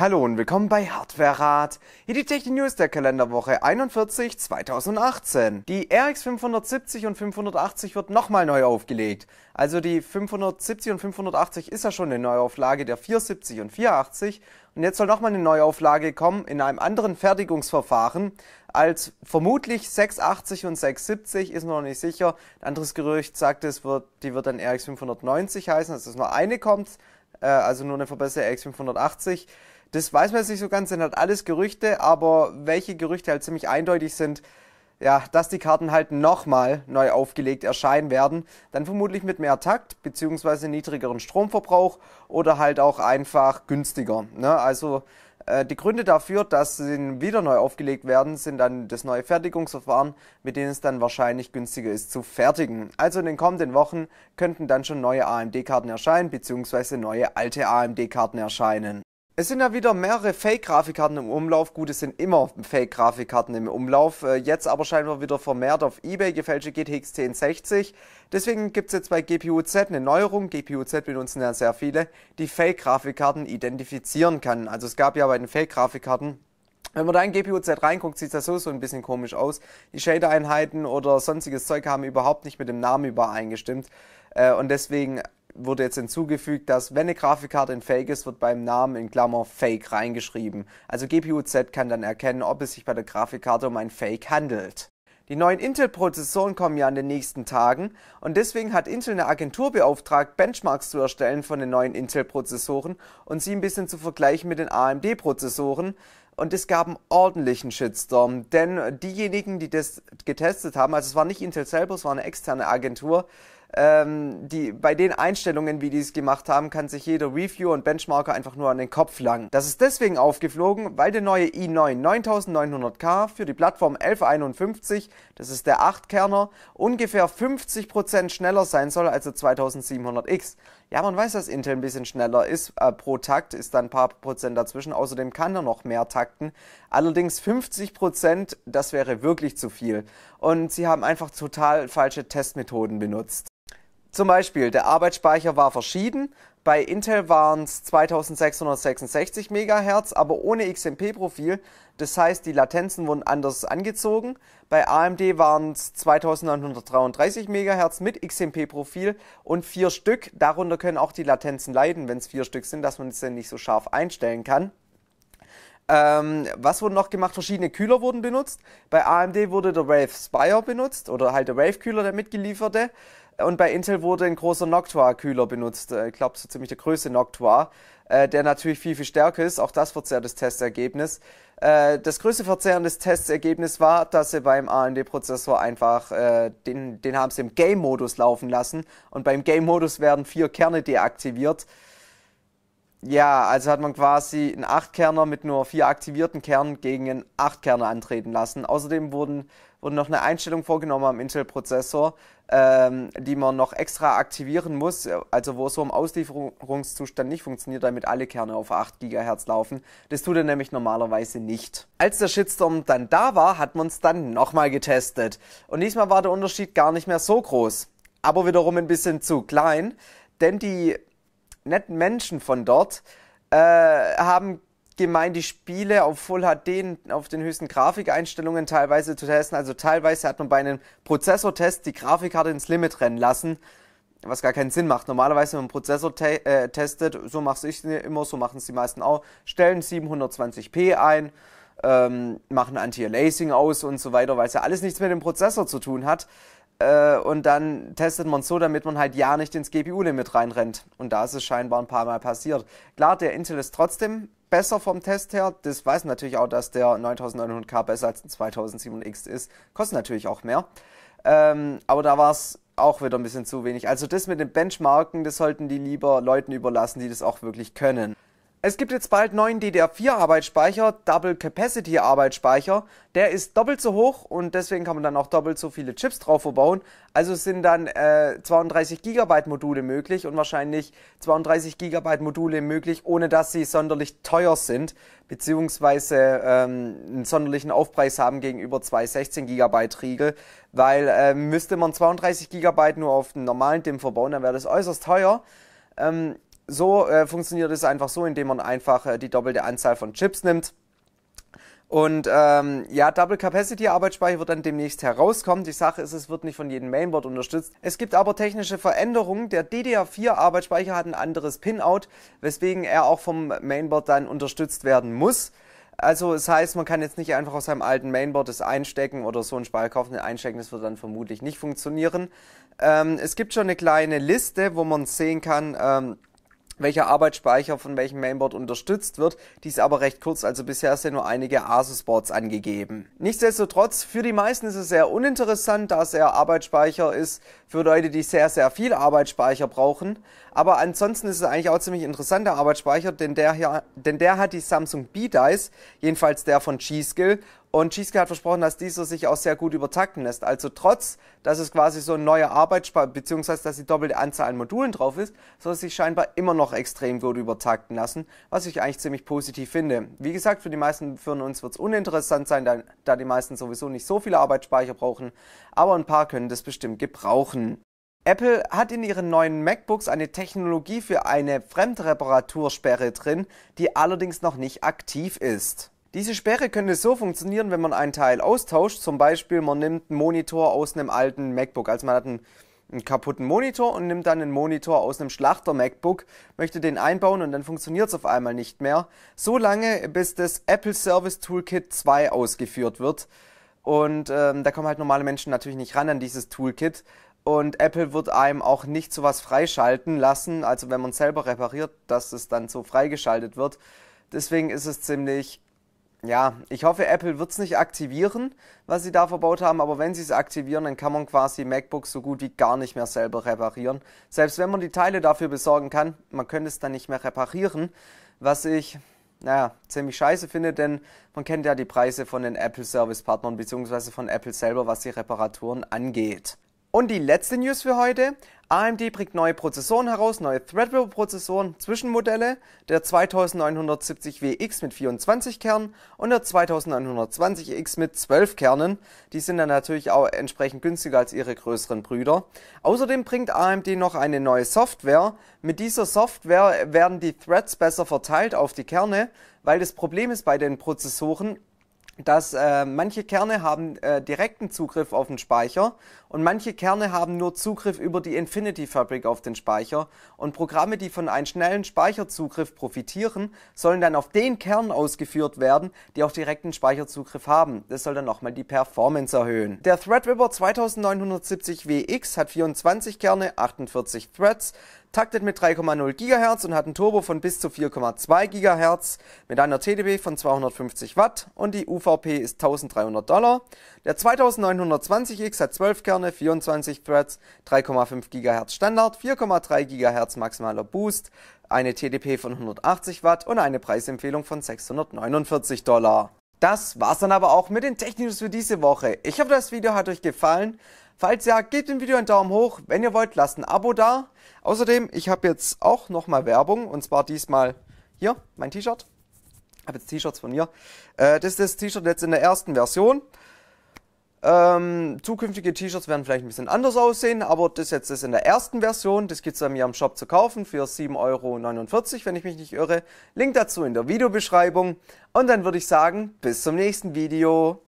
Hallo und willkommen bei Hardware-Rat. Hier die Technik-News der Kalenderwoche 41 2018. Die RX 570 und 580 wird nochmal neu aufgelegt. Also die 570 und 580 ist ja schon eine Neuauflage der 470 und 480 und jetzt soll nochmal eine Neuauflage kommen in einem anderen Fertigungsverfahren als vermutlich 680 und 670, ist noch nicht sicher. Ein anderes Gerücht sagt, es wird, die wird dann RX 590 heißen, dass es nur eine kommt, äh, also nur eine verbesserte RX 580. Das weiß man jetzt nicht so ganz, sind halt alles Gerüchte, aber welche Gerüchte halt ziemlich eindeutig sind, ja, dass die Karten halt nochmal neu aufgelegt erscheinen werden. Dann vermutlich mit mehr Takt beziehungsweise niedrigeren Stromverbrauch oder halt auch einfach günstiger. Ne? Also äh, die Gründe dafür, dass sie wieder neu aufgelegt werden, sind dann das neue Fertigungsverfahren, mit dem es dann wahrscheinlich günstiger ist zu fertigen. Also in den kommenden Wochen könnten dann schon neue AMD-Karten erscheinen beziehungsweise neue alte AMD-Karten erscheinen. Es sind ja wieder mehrere Fake-Grafikkarten im Umlauf. Gut, es sind immer Fake-Grafikkarten im Umlauf. Äh, jetzt aber scheinbar wieder vermehrt auf Ebay gefälschte GTX 1060. Deswegen gibt es jetzt bei GPU-Z eine Neuerung. GPU-Z benutzen ja sehr viele, die Fake-Grafikkarten identifizieren kann. Also es gab ja bei den Fake-Grafikkarten wenn man da in GPU-Z reinguckt, sieht das so, so ein bisschen komisch aus. Die Shader-Einheiten oder sonstiges Zeug haben überhaupt nicht mit dem Namen übereingestimmt. Äh, und deswegen wurde jetzt hinzugefügt, dass wenn eine Grafikkarte in Fake ist, wird beim Namen in Klammer Fake reingeschrieben. Also GPU-Z kann dann erkennen, ob es sich bei der Grafikkarte um ein Fake handelt. Die neuen Intel-Prozessoren kommen ja in den nächsten Tagen und deswegen hat Intel eine Agentur beauftragt, Benchmarks zu erstellen von den neuen Intel-Prozessoren und sie ein bisschen zu vergleichen mit den AMD-Prozessoren. Und es gab einen ordentlichen Shitstorm, denn diejenigen, die das getestet haben, also es war nicht Intel selber, es war eine externe Agentur, ähm, die, bei den Einstellungen, wie die es gemacht haben, kann sich jeder Reviewer und Benchmarker einfach nur an den Kopf langen. Das ist deswegen aufgeflogen, weil der neue i9 9900K für die Plattform 1151, das ist der 8-Kerner, ungefähr 50% schneller sein soll als der 2700X. Ja, man weiß, dass Intel ein bisschen schneller ist. Äh, pro Takt ist da ein paar Prozent dazwischen. Außerdem kann er noch mehr takten. Allerdings 50 Prozent, das wäre wirklich zu viel. Und sie haben einfach total falsche Testmethoden benutzt. Zum Beispiel, der Arbeitsspeicher war verschieden. Bei Intel waren es 2666 MHz, aber ohne XMP-Profil. Das heißt, die Latenzen wurden anders angezogen. Bei AMD waren es 2933 MHz mit XMP-Profil und vier Stück. Darunter können auch die Latenzen leiden, wenn es vier Stück sind, dass man es denn nicht so scharf einstellen kann. Ähm, was wurde noch gemacht? Verschiedene Kühler wurden benutzt. Bei AMD wurde der Rave Spire benutzt oder halt der Rave Kühler, der mitgelieferte. Und bei Intel wurde ein großer Noctua-Kühler benutzt. Äh, ich glaube, so ziemlich der größte Noctua, äh, der natürlich viel, viel stärker ist. Auch das verzerrt das Testergebnis. Äh, das größte Verzerren des Testergebnis war, dass sie beim AMD-Prozessor einfach, äh, den, den haben sie im Game-Modus laufen lassen. Und beim Game-Modus werden vier Kerne deaktiviert. Ja, also hat man quasi einen 8-Kerner mit nur vier aktivierten Kernen gegen einen 8-Kerner antreten lassen. Außerdem wurden, wurde noch eine Einstellung vorgenommen am Intel-Prozessor, ähm, die man noch extra aktivieren muss, also wo es so im Auslieferungszustand nicht funktioniert, damit alle Kerne auf 8 GHz laufen. Das tut er nämlich normalerweise nicht. Als der Shitstorm dann da war, hat man es dann nochmal getestet. Und diesmal war der Unterschied gar nicht mehr so groß, aber wiederum ein bisschen zu klein, denn die netten Menschen von dort äh, haben gemeint, die Spiele auf Full HD auf den höchsten Grafikeinstellungen teilweise zu testen. Also teilweise hat man bei einem Prozessortest die Grafikkarte ins Limit rennen lassen, was gar keinen Sinn macht. Normalerweise, wenn man Prozessor te äh, testet, so mache ich es ne, immer, so machen es die meisten auch, stellen 720p ein, ähm, machen Anti-Aliasing aus und so weiter, weil es ja alles nichts mit dem Prozessor zu tun hat. Äh, und dann testet man so, damit man halt ja nicht ins GPU-Limit reinrennt. Und da ist es scheinbar ein paar Mal passiert. Klar, der Intel ist trotzdem besser vom Test her. Das weiß natürlich auch, dass der 9900K besser als ein 2007X ist. Kostet natürlich auch mehr. Ähm, aber da war es auch wieder ein bisschen zu wenig. Also das mit den Benchmarken, das sollten die lieber Leuten überlassen, die das auch wirklich können. Es gibt jetzt bald neuen DDR4 Arbeitsspeicher, Double Capacity Arbeitsspeicher. Der ist doppelt so hoch und deswegen kann man dann auch doppelt so viele Chips drauf verbauen. Also sind dann äh, 32 GB Module möglich und wahrscheinlich 32 GB Module möglich, ohne dass sie sonderlich teuer sind, beziehungsweise ähm, einen sonderlichen Aufpreis haben gegenüber zwei 16 GB Riegel, weil äh, müsste man 32 GB nur auf den normalen DIMM verbauen, dann wäre das äußerst teuer. Ähm, so äh, funktioniert es einfach so, indem man einfach äh, die doppelte Anzahl von Chips nimmt. Und ähm, ja, Double Capacity Arbeitsspeicher wird dann demnächst herauskommen. Die Sache ist, es wird nicht von jedem Mainboard unterstützt. Es gibt aber technische Veränderungen. Der DDR4 Arbeitsspeicher hat ein anderes Pinout, weswegen er auch vom Mainboard dann unterstützt werden muss. Also es das heißt, man kann jetzt nicht einfach aus seinem alten Mainboard das einstecken oder so einen Speicher kaufen und einstecken, das wird dann vermutlich nicht funktionieren. Ähm, es gibt schon eine kleine Liste, wo man sehen kann, ähm, welcher Arbeitsspeicher von welchem Mainboard unterstützt wird. dies aber recht kurz, also bisher sind nur einige ASUS-Boards angegeben. Nichtsdestotrotz, für die meisten ist es sehr uninteressant, da es eher Arbeitsspeicher ist für Leute, die sehr, sehr viel Arbeitsspeicher brauchen. Aber ansonsten ist es eigentlich auch ziemlich interessant, der Arbeitsspeicher, denn der, hier, denn der hat die Samsung B-Dice, jedenfalls der von G-Skill und Schieske hat versprochen, dass dieser sich auch sehr gut übertakten lässt. Also trotz, dass es quasi so ein neuer Arbeitsspalt, beziehungsweise dass die doppelte Anzahl an Modulen drauf ist, soll es sich scheinbar immer noch extrem gut übertakten lassen, was ich eigentlich ziemlich positiv finde. Wie gesagt, für die meisten von uns wird es uninteressant sein, da, da die meisten sowieso nicht so viele Arbeitsspeicher brauchen, aber ein paar können das bestimmt gebrauchen. Apple hat in ihren neuen MacBooks eine Technologie für eine Fremdreparatursperre drin, die allerdings noch nicht aktiv ist. Diese Sperre könnte so funktionieren, wenn man einen Teil austauscht. Zum Beispiel, man nimmt einen Monitor aus einem alten MacBook. Also man hat einen, einen kaputten Monitor und nimmt dann einen Monitor aus einem Schlachter-MacBook, möchte den einbauen und dann funktioniert es auf einmal nicht mehr. So lange, bis das Apple Service Toolkit 2 ausgeführt wird. Und ähm, da kommen halt normale Menschen natürlich nicht ran an dieses Toolkit. Und Apple wird einem auch nicht so was freischalten lassen, also wenn man selber repariert, dass es dann so freigeschaltet wird. Deswegen ist es ziemlich ja, ich hoffe, Apple wird es nicht aktivieren, was sie da verbaut haben, aber wenn sie es aktivieren, dann kann man quasi MacBooks so gut wie gar nicht mehr selber reparieren. Selbst wenn man die Teile dafür besorgen kann, man könnte es dann nicht mehr reparieren, was ich, naja, ziemlich scheiße finde, denn man kennt ja die Preise von den Apple-Service-Partnern bzw. von Apple selber, was die Reparaturen angeht. Und die letzte News für heute. AMD bringt neue Prozessoren heraus, neue Threadripper-Prozessoren, Zwischenmodelle, der 2970WX mit 24 Kernen und der 2920X mit 12 Kernen. Die sind dann natürlich auch entsprechend günstiger als ihre größeren Brüder. Außerdem bringt AMD noch eine neue Software. Mit dieser Software werden die Threads besser verteilt auf die Kerne, weil das Problem ist bei den Prozessoren, dass äh, manche Kerne haben äh, direkten Zugriff auf den Speicher und manche Kerne haben nur Zugriff über die Infinity Fabric auf den Speicher und Programme, die von einem schnellen Speicherzugriff profitieren, sollen dann auf den Kern ausgeführt werden, die auch direkten Speicherzugriff haben. Das soll dann nochmal die Performance erhöhen. Der Threadripper 2970WX hat 24 Kerne, 48 Threads, taktet mit 3,0 GHz und hat einen Turbo von bis zu 4,2 GHz mit einer TDB von 250 Watt und die UVP ist 1300 Dollar. Der 2920X hat 12 Kerne, 24 Threads, 3,5 GHz Standard, 4,3 GHz maximaler Boost, eine TDP von 180 Watt und eine Preisempfehlung von 649 Dollar. Das war's dann aber auch mit den Technics für diese Woche. Ich hoffe, das Video hat euch gefallen. Falls ja, gebt dem Video einen Daumen hoch. Wenn ihr wollt, lasst ein Abo da. Außerdem, ich habe jetzt auch nochmal Werbung und zwar diesmal hier, mein T-Shirt. Ich habe jetzt T-Shirts von mir. Äh, das ist das T-Shirt jetzt in der ersten Version. Ähm, zukünftige T-Shirts werden vielleicht ein bisschen anders aussehen, aber das jetzt ist in der ersten Version. Das gibt's bei mir am Shop zu kaufen für 7,49 Euro, wenn ich mich nicht irre. Link dazu in der Videobeschreibung. Und dann würde ich sagen, bis zum nächsten Video.